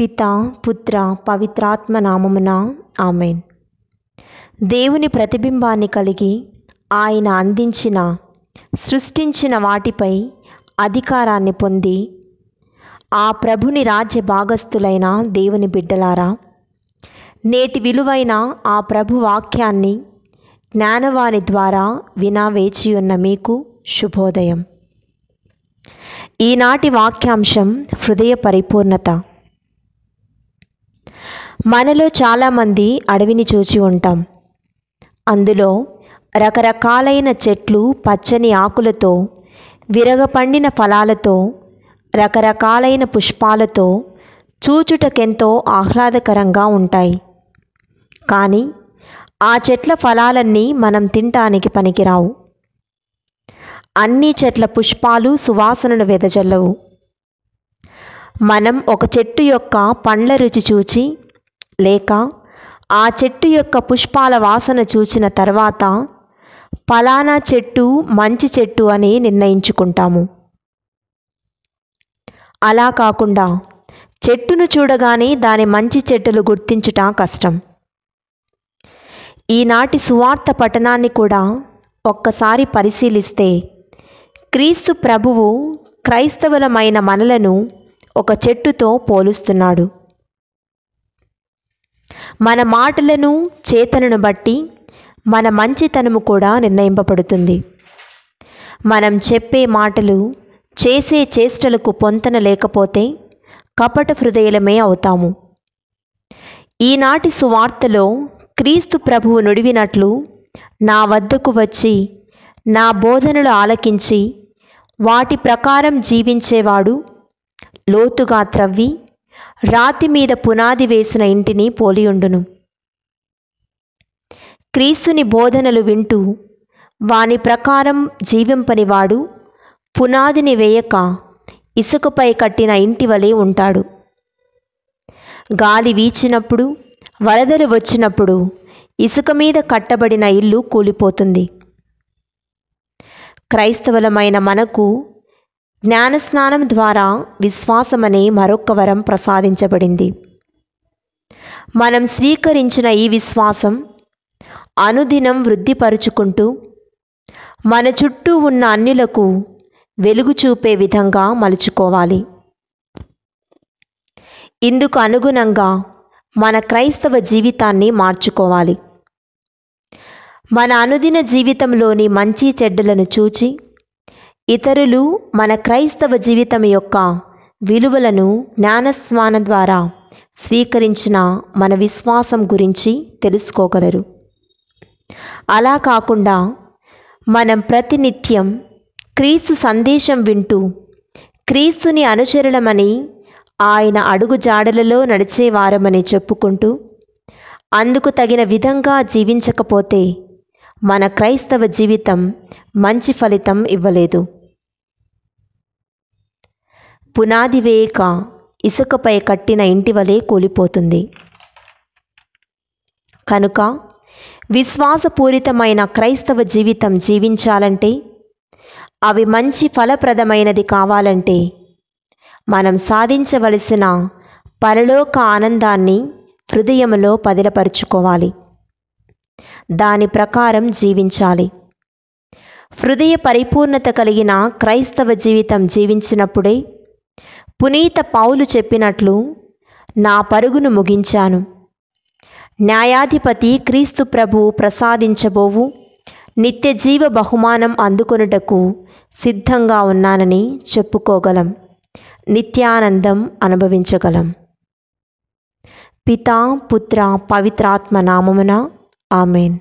పిత పుత్ర పవిత్రాత్మ నామమున ఆమెన్ దేవుని ప్రతిబింబాన్ని కలిగి ఆయన అందించిన సృష్టించిన వాటిపై అధికారాన్ని పొంది ఆ ప్రభుని రాజ్య భాగస్థులైన దేవుని బిడ్డలారా నేటి విలువైన ఆ ప్రభు వాక్యాన్ని జ్ఞానవాణి ద్వారా వినా వేచియున్న మీకు శుభోదయం ఈనాటి వాక్యాంశం హృదయ పరిపూర్ణత మనలో చాలామంది అడవిని చూచి ఉంటాం అందులో రకరకాలైన చెట్లు పచ్చని ఆకులతో విరగపండిన ఫలాలతో రకరకాలైన పుష్పాలతో చూచుటకెంతో ఆహ్లాదకరంగా ఉంటాయి కానీ ఆ చెట్ల ఫలాలన్నీ మనం తినటానికి పనికిరావు అన్ని చెట్ల పుష్పాలు సువాసనను వెదజల్లవు మనం ఒక చెట్టు యొక్క పండ్ల రుచి చూచి లేక ఆ చెట్టు యొక్క పుష్పాల వాసన చూచిన తర్వాత పలానా చెట్టు మంచి చెట్టు అని నిర్ణయించుకుంటాము అలా కాకుండా చెట్టును చూడగానే దాని మంచి చెట్టులు గుర్తించుట కష్టం ఈనాటి సువార్త పఠనాన్ని కూడా ఒక్కసారి పరిశీలిస్తే క్రీస్తు ప్రభువు క్రైస్తవులమైన మనలను ఒక చెట్టుతో పోలుస్తున్నాడు మన మాటలను చేతనను బట్టి మన మంచితనము కూడా నిర్ణయింపబడుతుంది మనం చెప్పే మాటలు చేసే చేష్టలకు పొంతన లేకపోతే కపట హృదయలమే అవుతాము ఈనాటి సువార్తలో క్రీస్తు ప్రభువు నుడివినట్లు నా వద్దకు వచ్చి నా బోధనలు ఆలకించి వాటి ప్రకారం జీవించేవాడు లోతుగా త్రవ్వి రాతి మీద పునాది వేసిన ఇంటిని పోలియుండును క్రీస్తుని బోధనలు వింటూ వాని ప్రకారం జీవింపనివాడు పునాదిని వేయక ఇసుకపై కట్టిన ఇంటి వలె ఉంటాడు గాలి వీచినప్పుడు వరదలు వచ్చినప్పుడు ఇసుక మీద కట్టబడిన ఇల్లు కూలిపోతుంది క్రైస్తవులమైన మనకు జ్ఞానస్నానం ద్వారా విశ్వాసమనే మరొక వరం ప్రసాదించబడింది మనం స్వీకరించిన ఈ విశ్వాసం అనుదినం వృద్ధిపరుచుకుంటూ మన చుట్టూ ఉన్న అన్నిలకు వెలుగు చూపే విధంగా మలుచుకోవాలి ఇందుకు అనుగుణంగా మన క్రైస్తవ జీవితాన్ని మార్చుకోవాలి మన అనుదిన జీవితంలోని మంచి చెడ్డలను చూచి ఇతరులు మన క్రైస్తవ జీవితం యొక్క విలువలను జ్ఞానస్వాన ద్వారా స్వీకరించిన మన విశ్వాసం గురించి తెలుసుకోగలరు అలా కాకుండా మనం ప్రతినిత్యం క్రీస్తు సందేశం వింటూ క్రీస్తుని అనుచరులమని ఆయన అడుగు జాడలలో నడిచేవారమని చెప్పుకుంటూ అందుకు తగిన విధంగా జీవించకపోతే మన క్రైస్తవ జీవితం మంచి ఫలితం ఇవ్వలేదు పునాది వేయక ఇసుకపై కట్టిన ఇంటి వలె కూలిపోతుంది కనుక విశ్వాసపూరితమైన క్రైస్తవ జీవితం జీవించాలంటే అవి మంచి ఫలప్రదమైనది కావాలంటే మనం సాధించవలసిన పరలోక ఆనందాన్ని హృదయంలో పదిలపరుచుకోవాలి దాని ప్రకారం జీవించాలి హృదయ పరిపూర్ణత కలిగిన క్రైస్తవ జీవితం జీవించినప్పుడే పునీత పావులు చెప్పినట్లు నా పరుగును ముగించాను న్యాయాధిపతి క్రీస్తు ప్రభువు ప్రసాదించబోవు నిత్య జీవ బహుమానం అందుకొనుటకు సిద్ధంగా ఉన్నానని చెప్పుకోగలం నిత్యానందం అనుభవించగలం పితా పుత్ర పవిత్రాత్మ నామమున ஆமேன்